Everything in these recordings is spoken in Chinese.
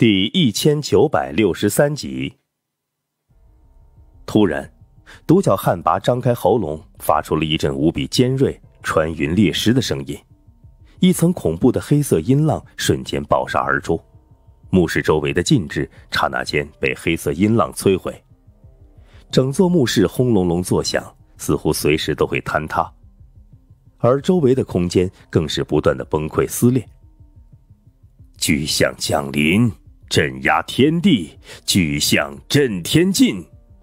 第一千九百六十三集。突然，独角旱魃张开喉咙，发出了一阵无比尖锐、穿云裂石的声音。一层恐怖的黑色音浪瞬间爆杀而出，墓室周围的禁制刹那间被黑色音浪摧毁，整座墓室轰隆隆作响，似乎随时都会坍塌，而周围的空间更是不断的崩溃撕裂。巨象降临。镇压天地，巨象震天尽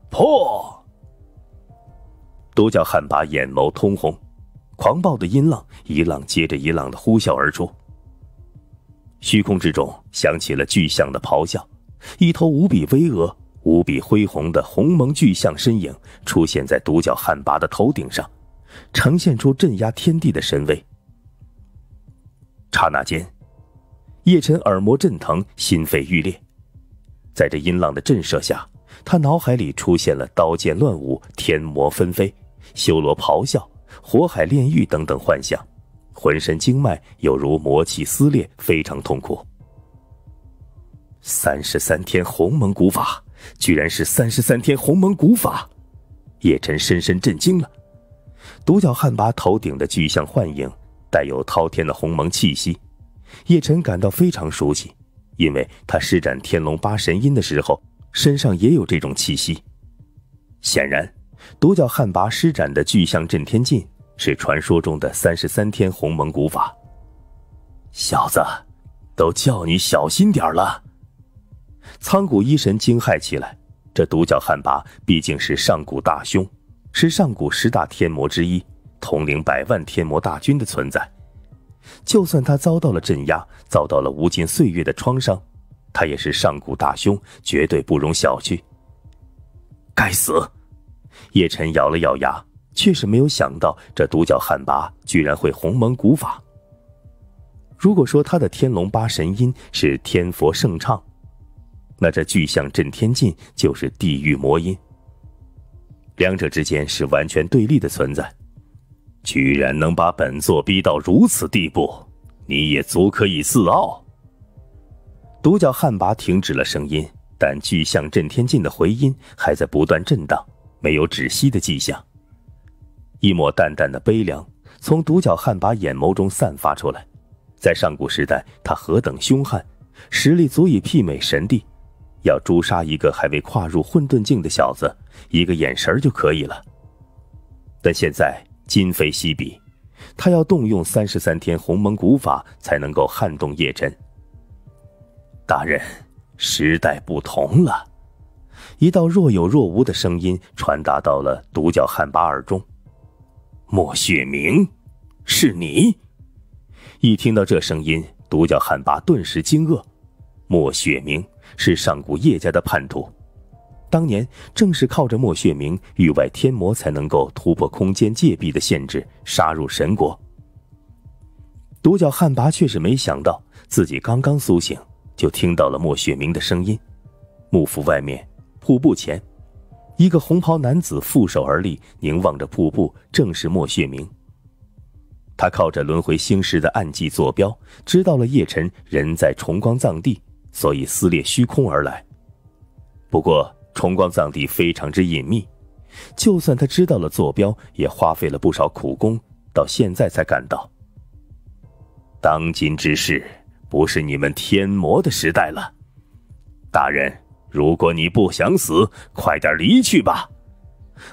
破。独角汉魃眼眸通红，狂暴的音浪一浪接着一浪的呼啸而出。虚空之中响起了巨象的咆哮，一头无比巍峨、无比恢宏的鸿蒙巨象身影出现在独角旱魃的头顶上，呈现出镇压天地的神威。刹那间。叶辰耳膜震疼，心肺欲裂，在这音浪的震慑下，他脑海里出现了刀剑乱舞、天魔纷飞、修罗咆哮、火海炼狱等等幻象，浑身经脉犹如魔气撕裂，非常痛苦。三十三天鸿蒙古法，居然是三十三天鸿蒙古法！叶辰深深震惊了。独角旱魃头顶的巨像幻影，带有滔天的鸿蒙气息。叶晨感到非常熟悉，因为他施展天龙八神音的时候，身上也有这种气息。显然，独角旱魃施展的巨象震天劲是传说中的三十三天鸿蒙古法。小子，都叫你小心点了！苍古一神惊骇起来，这独角旱魃毕竟是上古大凶，是上古十大天魔之一，统领百万天魔大军的存在。就算他遭到了镇压，遭到了无尽岁月的创伤，他也是上古大凶，绝对不容小觑。该死！叶辰咬了咬牙，却是没有想到这独角旱魃居然会鸿蒙古法。如果说他的天龙八神音是天佛圣唱，那这巨象震天劲就是地狱魔音，两者之间是完全对立的存在。居然能把本座逼到如此地步，你也足可以自傲。独角旱魃停止了声音，但巨象震天镜的回音还在不断震荡，没有止息的迹象。一抹淡淡的悲凉从独角旱魃眼眸中散发出来。在上古时代，他何等凶悍，实力足以媲美神帝，要诛杀一个还未跨入混沌境的小子，一个眼神儿就可以了。但现在。今非昔比，他要动用三十三天鸿蒙古法才能够撼动叶真。大人，时代不同了。一道若有若无的声音传达到了独角汉巴耳中。莫雪明，是你！一听到这声音，独角汉巴顿时惊愕。莫雪明是上古叶家的叛徒。当年正是靠着莫雪明，域外天魔才能够突破空间界壁的限制，杀入神国。独角旱魃却是没想到，自己刚刚苏醒，就听到了莫雪明的声音。幕府外面，瀑布前，一个红袍男子负手而立，凝望着瀑布，正是莫雪明。他靠着轮回星石的暗记坐标，知道了叶辰人在重光藏地，所以撕裂虚空而来。不过。崇光藏地非常之隐秘，就算他知道了坐标，也花费了不少苦功，到现在才赶到。当今之事不是你们天魔的时代了，大人，如果你不想死，快点离去吧。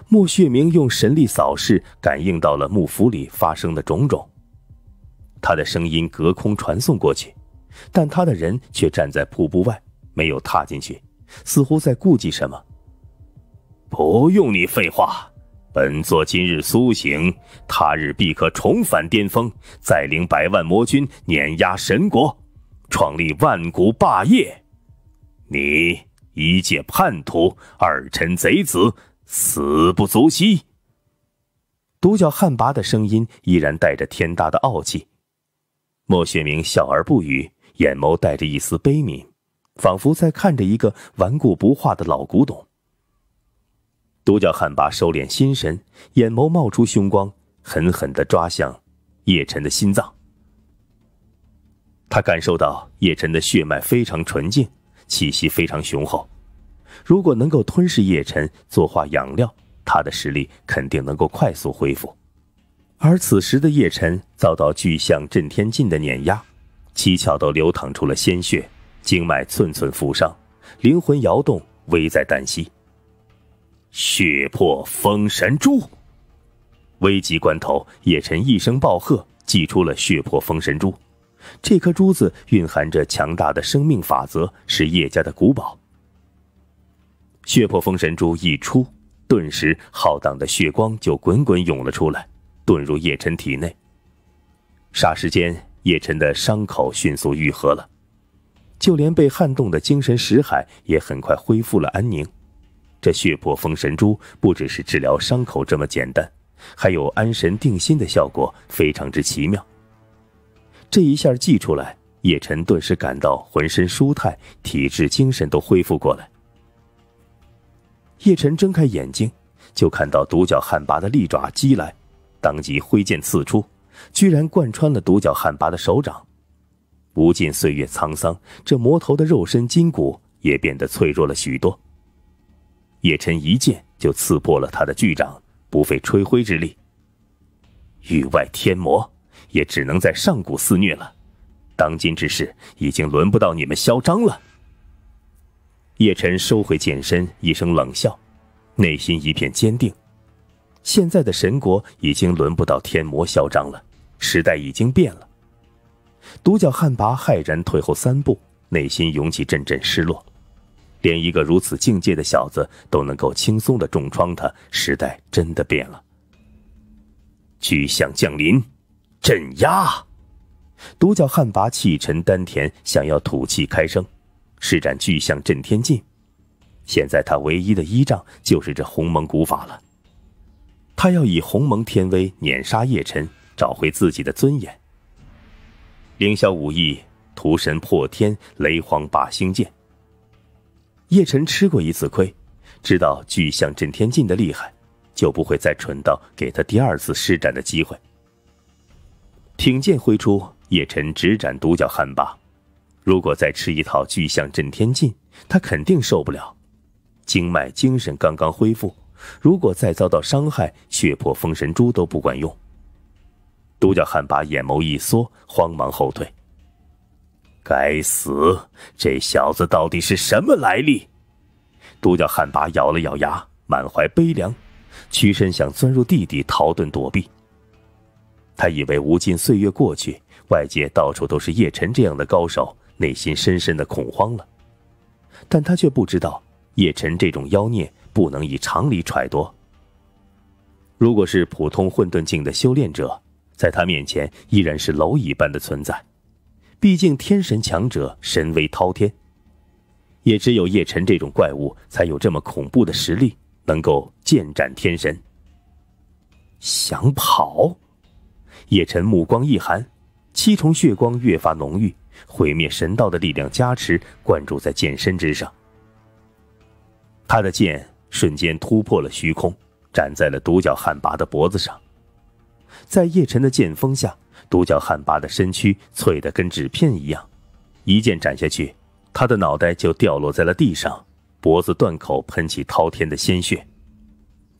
莫雪明用神力扫视，感应到了幕府里发生的种种。他的声音隔空传送过去，但他的人却站在瀑布外，没有踏进去。似乎在顾忌什么。不用你废话，本座今日苏醒，他日必可重返巅峰，再领百万魔军碾压神国，创立万古霸业。你一介叛徒、二臣贼子，死不足惜。独角旱魃的声音依然带着天大的傲气。莫雪明笑而不语，眼眸带着一丝悲悯。仿佛在看着一个顽固不化的老古董。独角汉魃收敛心神，眼眸冒出凶光，狠狠的抓向叶辰的心脏。他感受到叶辰的血脉非常纯净，气息非常雄厚。如果能够吞噬叶辰，作化养料，他的实力肯定能够快速恢复。而此时的叶辰遭到巨象震天劲的碾压，七窍都流淌出了鲜血。经脉寸寸负伤，灵魂摇动，危在旦夕。血破封神珠，危急关头，叶辰一声暴喝，祭出了血破封神珠。这颗珠子蕴含着强大的生命法则，是叶家的古宝。血破封神珠一出，顿时浩荡的血光就滚滚涌了出来，遁入叶辰体内。霎时间，叶辰的伤口迅速愈合了。就连被撼动的精神石海也很快恢复了安宁。这血魄封神珠不只是治疗伤口这么简单，还有安神定心的效果，非常之奇妙。这一下祭出来，叶辰顿时感到浑身舒泰，体质精神都恢复过来。叶辰睁开眼睛，就看到独角旱魃的利爪击来，当即挥剑刺出，居然贯穿了独角旱魃的手掌。无尽岁月沧桑，这魔头的肉身筋骨也变得脆弱了许多。叶辰一剑就刺破了他的巨掌，不费吹灰之力。域外天魔也只能在上古肆虐了，当今之事已经轮不到你们嚣张了。叶辰收回剑身，一声冷笑，内心一片坚定。现在的神国已经轮不到天魔嚣张了，时代已经变了。独角旱魃骇然退后三步，内心涌起阵阵失落。连一个如此境界的小子都能够轻松的重创他，时代真的变了。巨象降临，镇压！独角旱魃气沉丹田，想要吐气开声，施展巨象震天劲。现在他唯一的依仗就是这鸿蒙古法了。他要以鸿蒙天威碾杀叶辰，找回自己的尊严。凌霄武艺，屠神破天，雷皇霸星剑。叶辰吃过一次亏，知道巨象震天劲的厉害，就不会再蠢到给他第二次施展的机会。挺剑挥出，叶辰直斩独角汉魃。如果再吃一套巨象震天劲，他肯定受不了。经脉精神刚刚恢复，如果再遭到伤害，血破封神珠都不管用。独角汉魃眼眸一缩，慌忙后退。该死，这小子到底是什么来历？独角汉魃咬了咬牙，满怀悲凉，屈身想钻入地底逃遁躲避。他以为无尽岁月过去，外界到处都是叶辰这样的高手，内心深深的恐慌了。但他却不知道，叶辰这种妖孽不能以常理揣度。如果是普通混沌境的修炼者，在他面前依然是蝼蚁般的存在，毕竟天神强者神威滔天，也只有叶辰这种怪物才有这么恐怖的实力，能够剑斩天神。想跑？叶辰目光一寒，七重血光越发浓郁，毁灭神道的力量加持灌注在剑身之上，他的剑瞬间突破了虚空，斩在了独角旱魃的脖子上。在叶晨的剑锋下，独角旱魃的身躯脆得跟纸片一样，一剑斩下去，他的脑袋就掉落在了地上，脖子断口喷起滔天的鲜血，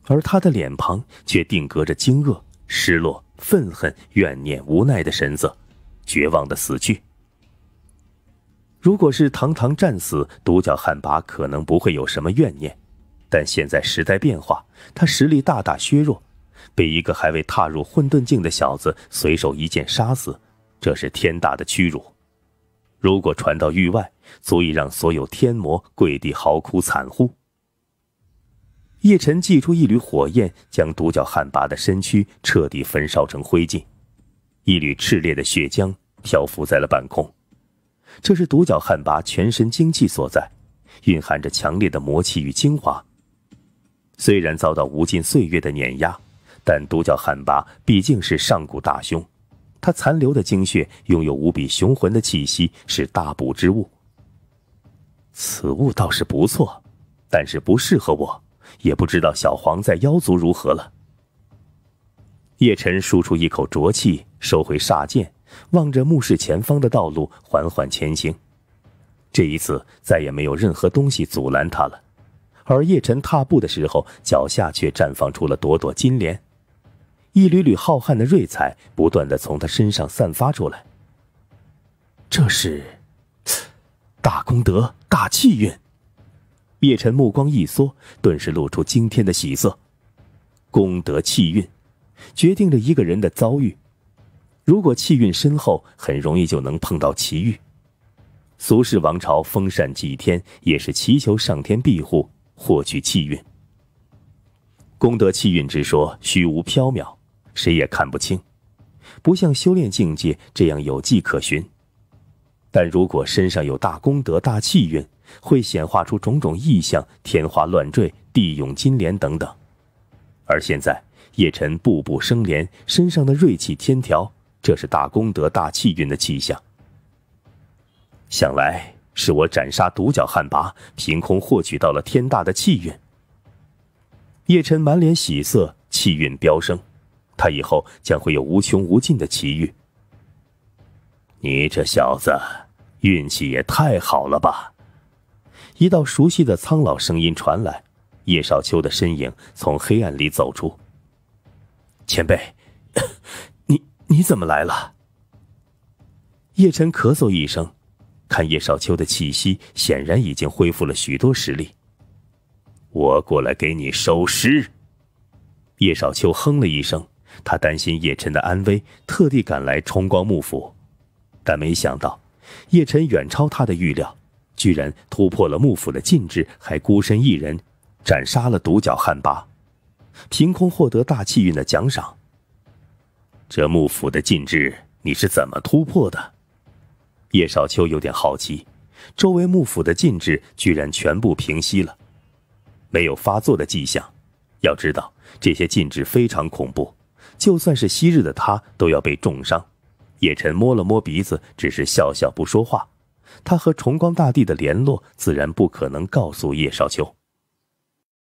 而他的脸庞却定格着惊愕、失落、愤恨、怨念、无奈的神色，绝望的死去。如果是堂堂战死，独角旱魃可能不会有什么怨念，但现在时代变化，他实力大大削弱。被一个还未踏入混沌境的小子随手一剑杀死，这是天大的屈辱。如果传到域外，足以让所有天魔跪地嚎哭惨呼。叶辰祭出一缕火焰，将独角旱魃的身躯彻底焚烧成灰烬。一缕炽烈的血浆漂浮在了半空，这是独角旱魃全身精气所在，蕴含着强烈的魔气与精华。虽然遭到无尽岁月的碾压。但独角旱魃毕竟是上古大凶，他残留的精血拥有无比雄浑的气息，是大补之物。此物倒是不错，但是不适合我。也不知道小黄在妖族如何了。叶辰舒出一口浊气，收回煞剑，望着墓室前方的道路，缓缓前行。这一次再也没有任何东西阻拦他了，而叶辰踏步的时候，脚下却绽放出了朵朵金莲。一缕缕浩瀚的瑞彩不断的从他身上散发出来。这是大功德、大气运。叶辰目光一缩，顿时露出惊天的喜色。功德气运，决定着一个人的遭遇。如果气运深厚，很容易就能碰到奇遇。俗世王朝封禅祭天，也是祈求上天庇护，获取气运。功德气运之说，虚无缥缈。谁也看不清，不像修炼境界这样有迹可循。但如果身上有大功德、大气运，会显化出种种异象，天花乱坠、地涌金莲等等。而现在，叶辰步步生莲，身上的锐气、天条，这是大功德、大气运的气象。想来是我斩杀独角旱魃，凭空获取到了天大的气运。叶辰满脸喜色，气运飙升。他以后将会有无穷无尽的奇遇。你这小子运气也太好了吧！一道熟悉的苍老声音传来，叶少秋的身影从黑暗里走出。前辈，你你怎么来了？叶晨咳嗽一声，看叶少秋的气息，显然已经恢复了许多实力。我过来给你收尸。叶少秋哼了一声。他担心叶辰的安危，特地赶来冲光幕府，但没想到叶辰远超他的预料，居然突破了幕府的禁制，还孤身一人斩杀了独角汉魃，凭空获得大气运的奖赏。这幕府的禁制你是怎么突破的？叶少秋有点好奇。周围幕府的禁制居然全部平息了，没有发作的迹象。要知道这些禁制非常恐怖。就算是昔日的他，都要被重伤。叶晨摸了摸鼻子，只是笑笑不说话。他和崇光大帝的联络，自然不可能告诉叶少秋。